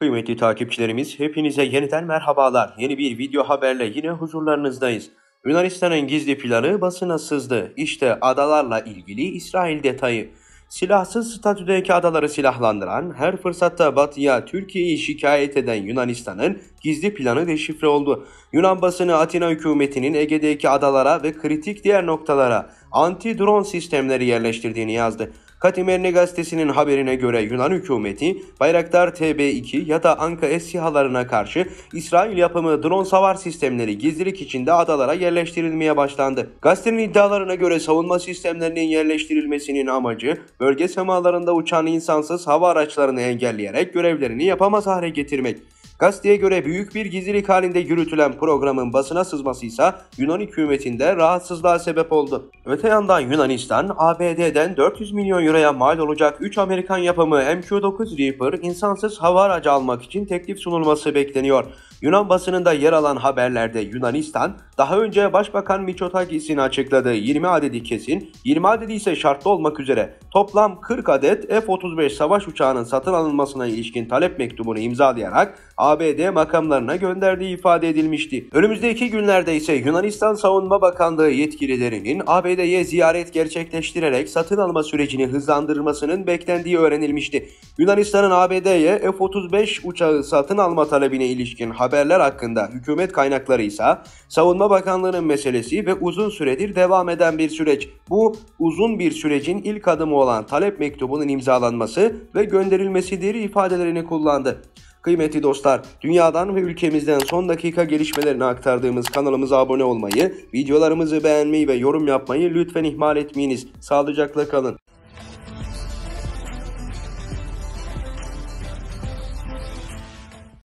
Kıymetli takipçilerimiz hepinize yeniden merhabalar. Yeni bir video haberle yine huzurlarınızdayız. Yunanistan'ın gizli planı basına sızdı. İşte adalarla ilgili İsrail detayı. Silahsız statüdeki adaları silahlandıran, her fırsatta batıya Türkiye'yi şikayet eden Yunanistan'ın gizli planı deşifre oldu. Yunan basını Atina hükümetinin Ege'deki adalara ve kritik diğer noktalara anti-drone sistemleri yerleştirdiğini yazdı. Katimerne gazetesinin haberine göre Yunan hükümeti Bayraktar TB2 ya da Anka S sihalarına karşı İsrail yapımı drone savar sistemleri gizlilik içinde adalara yerleştirilmeye başlandı. Gazetenin iddialarına göre savunma sistemlerinin yerleştirilmesinin amacı bölge semalarında uçan insansız hava araçlarını engelleyerek görevlerini yapamaz hale getirmek. Gazeteye göre büyük bir gizlilik halinde yürütülen programın basına sızması ise Yunan hükümetinde rahatsızlığa sebep oldu. Öte yandan Yunanistan, ABD'den 400 milyon euroya mal olacak 3 Amerikan yapımı MQ-9 Reaper insansız hava aracı almak için teklif sunulması bekleniyor. Yunan basınında yer alan haberlerde Yunanistan, daha önce Başbakan Mitsotakis'in açıkladığı 20 adedi kesin, 20 adedi ise şartlı olmak üzere toplam 40 adet F-35 savaş uçağının satın alınmasına ilişkin talep mektubunu imzalayarak ABD makamlarına gönderdiği ifade edilmişti. Önümüzdeki günlerde ise Yunanistan Savunma Bakanlığı yetkililerinin ABD'ye ziyaret gerçekleştirerek satın alma sürecini hızlandırmasının beklendiği öğrenilmişti. Yunanistan'ın ABD'ye F-35 uçağı satın alma talebine ilişkin haberler hakkında hükümet kaynakları ise Savunma Bakanlığı'nın meselesi ve uzun süredir devam eden bir süreç. Bu uzun bir sürecin ilk adımı olarak olan talep mektubunun imzalanması ve gönderilmesidir ifadelerini kullandı. Kıymetli dostlar, dünyadan ve ülkemizden son dakika gelişmelerini aktardığımız kanalımıza abone olmayı, videolarımızı beğenmeyi ve yorum yapmayı lütfen ihmal etmeyiniz. Sağlıcakla kalın.